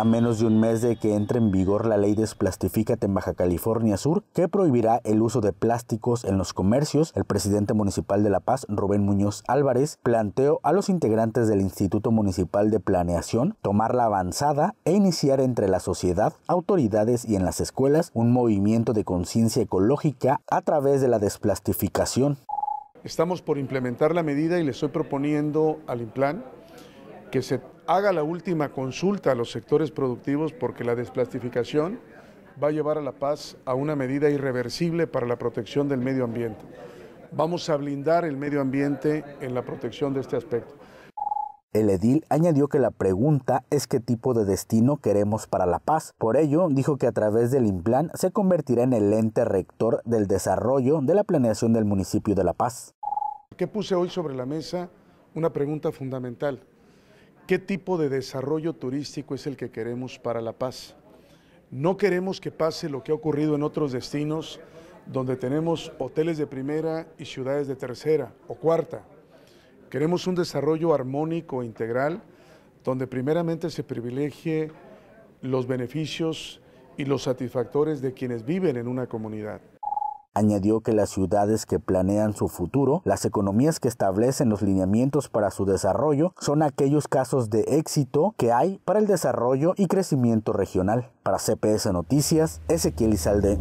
A menos de un mes de que entre en vigor la ley Desplastifícate en Baja California Sur, que prohibirá el uso de plásticos en los comercios, el presidente municipal de La Paz, Rubén Muñoz Álvarez, planteó a los integrantes del Instituto Municipal de Planeación tomar la avanzada e iniciar entre la sociedad, autoridades y en las escuelas un movimiento de conciencia ecológica a través de la desplastificación. Estamos por implementar la medida y le estoy proponiendo al IMPLAN que se haga la última consulta a los sectores productivos porque la desplastificación va a llevar a La Paz a una medida irreversible para la protección del medio ambiente. Vamos a blindar el medio ambiente en la protección de este aspecto. El edil añadió que la pregunta es qué tipo de destino queremos para La Paz. Por ello, dijo que a través del IMPLAN se convertirá en el ente rector del desarrollo de la planeación del municipio de La Paz. ¿Qué puse hoy sobre la mesa? Una pregunta fundamental. ¿Qué tipo de desarrollo turístico es el que queremos para La Paz? No queremos que pase lo que ha ocurrido en otros destinos donde tenemos hoteles de primera y ciudades de tercera o cuarta. Queremos un desarrollo armónico e integral donde primeramente se privilegie los beneficios y los satisfactores de quienes viven en una comunidad. Añadió que las ciudades que planean su futuro, las economías que establecen los lineamientos para su desarrollo, son aquellos casos de éxito que hay para el desarrollo y crecimiento regional. Para CPS Noticias, Ezequiel Izalde.